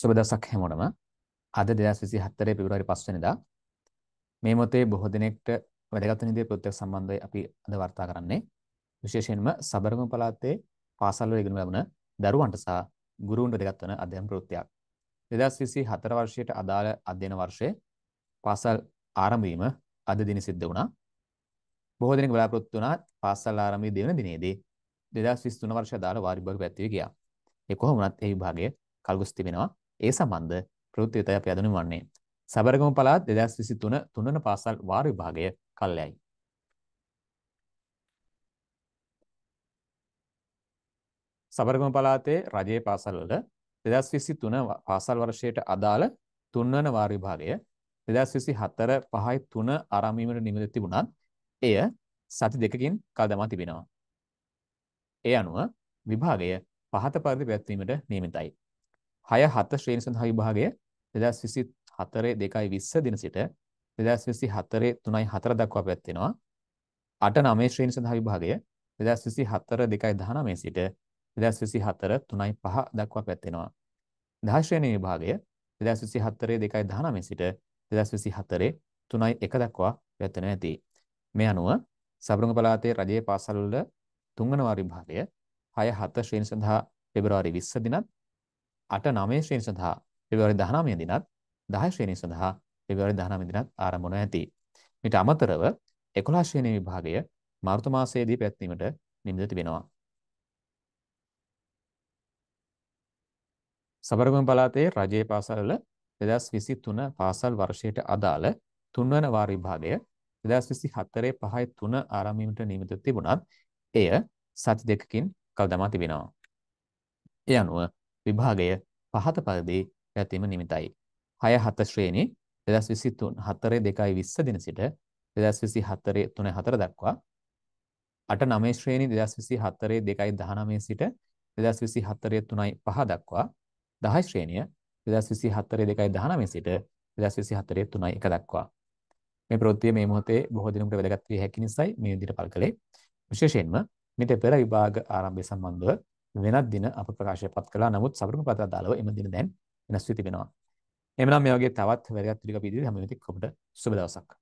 සුබ දවසක් හැමෝටම. අද 2024 පෙබරවාරි 5 වෙනිදා මේ මොහොතේ බොහෝ දිනෙකට වැඩගත් නිදී ප්‍රත්‍යක්ෂ සම්බන්ධයි අපි අද වර්තා කරන්නේ. විශේෂයෙන්ම සබරගම පළාතේ පාසල් වල ඉගෙන ලබන දරුවන්ට සහ ගුරුවරුන්ට දෙගත් වන අධ්‍යයන ප්‍රවෘත්තියක්. 2024 වර්ෂයට අදාළ අධ්‍යයන වර්ෂයේ පාසල් ආරම්භ වීම අද දින සිද්ධ වුණා. බොහෝ දෙනෙක් බලාපොරොත්තු වුණා පාසල් ආරම්භයේ දෙවන දිනේදී 2023 වර්ෂය අදාළ වාරිභාග පැවැත්වී ගියා. ඒ කොහොම වුණත් ඒ විභාගය කල්ගොස් තිබෙනවා. ඒ සම්බන්ධ ප්‍රවෘත්ති වෙත අපි අඳුනු වන්නේ සබරගම පළාත් 2023 තුන්වන පාසල් වාර විභාගය කල්යයි. සබරගම පළාතේ රජයේ පාසල්වල 2023 පාසල් වර්ෂයට අදාළ තුන්වන වාර විභාගය 2024 5යි 3 ආරම්භ වීමට නිමිති තිබුණත් එය සති දෙකකින් කල් දමා තිබෙනවා. ඒ අනුව විභාගය පහත පරිදි පැවැත්වීමට නියමිතයි. 6 7 ශ්‍රේණි සඳහා විභාගය 2024 2.20 දින සිට 2024 3.4 දක්වා පැවැත්වෙනවා. 8 9 ශ්‍රේණි සඳහා විභාගය 2024 2.19 සිට 2024 3.5 දක්වා පැවැත්වෙනවා. 10 ශ්‍රේණි විභාගය 2024 2.19 සිට 2024 3.1 දක්වා පැවැත්වෙන ඇති. මේ අනුව සබරුංග පළාතේ රජයේ පාසල්වල තුන්වන වාර විභාගය 6 7 ශ්‍රේණි සඳහා පෙබරවාරි 20 දිනත් 8 9 ශ්‍රේණි සඳහා පෙබරවාරි 19 දිනත් 10 ශ්‍රේණිය සඳහා පෙබරවාරි 19 දිනත් ආරම්භ ඇති. මීට අමතරව 11 ශ්‍රේණිය විභාගය මාර්තු මාසයේදී පැවැත්වීමට නිමිති තිබෙනවා. සබරගම පළාතේ රජයේ පාසල්වල 2023 පාසල් වර්ෂයට අදාළ තුන්වන වාර විභාගය 2024 5 3 ආරම්භ වීමට නියමිත තිබුණත් එය සති දෙකකින් කල් දමා තිබෙනවා. ඒ අනුව විභාගය පහත පරිදි පැවැත්වීම නිමිතයි. 6 7 ශ්‍රේණි 2023 4 2 20 දින සිට 2024 3 4 දක්වා 8 9 ශ්‍රේණි 2024 2 19 සිට 2024 3 5 දක්වා 10 ශ්‍රේණිය 2024 2 19 සිට 2024 3 1 දක්වා මේ ප්‍රවෘත්තිය මේ මොහොතේ බොහෝ දිනකට වැදගත් විය හැකි නිසායි මේ විදිහට පල් කළේ විශේෂයෙන්ම මෙතෙ පෙර විභාග ආරම්භය සම්බන්ධව වෙනත් දින අප ප්‍රකාශයපත් කළා. නමුත් සබරමපත අදාළව එම දින දැන් වෙනස් වී තිබෙනවා. එමනම් මේ වගේ තවත් වැදගත් ටිකක් ඉදිරියට හැම වෙලෙත් ඔබට සුබ දවසක්.